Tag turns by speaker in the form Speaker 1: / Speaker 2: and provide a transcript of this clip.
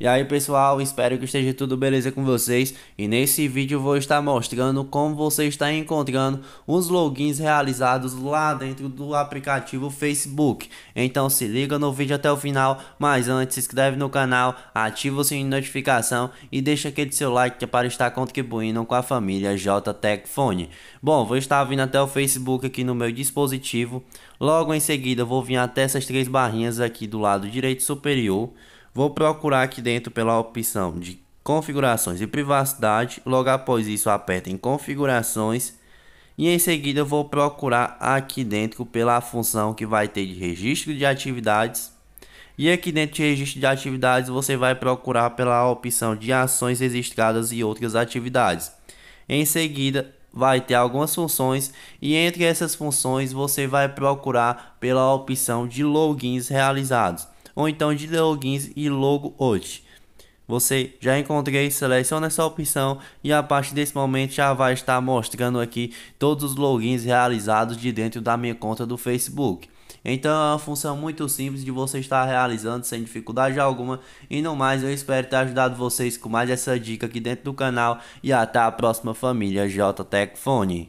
Speaker 1: E aí pessoal, espero que esteja tudo beleza com vocês e nesse vídeo vou estar mostrando como você está encontrando os logins realizados lá dentro do aplicativo Facebook. Então se liga no vídeo até o final, mas antes se inscreve no canal, ativa o sininho de notificação e deixa aquele seu like é para estar contribuindo com a família JTech Phone. Bom, vou estar vindo até o Facebook aqui no meu dispositivo, logo em seguida vou vir até essas três barrinhas aqui do lado direito superior. Vou procurar aqui dentro pela opção de configurações e privacidade. Logo após isso, aperto em configurações. E em seguida, vou procurar aqui dentro pela função que vai ter de registro de atividades. E aqui dentro de registro de atividades, você vai procurar pela opção de ações registradas e outras atividades. Em seguida, vai ter algumas funções e entre essas funções você vai procurar pela opção de logins realizados ou então de logins e logo hoje Você já encontrei, seleciona essa opção e a partir desse momento já vai estar mostrando aqui todos os logins realizados de dentro da minha conta do Facebook. Então é uma função muito simples de você estar realizando sem dificuldade alguma. E no mais, eu espero ter ajudado vocês com mais essa dica aqui dentro do canal. E até a próxima família JTech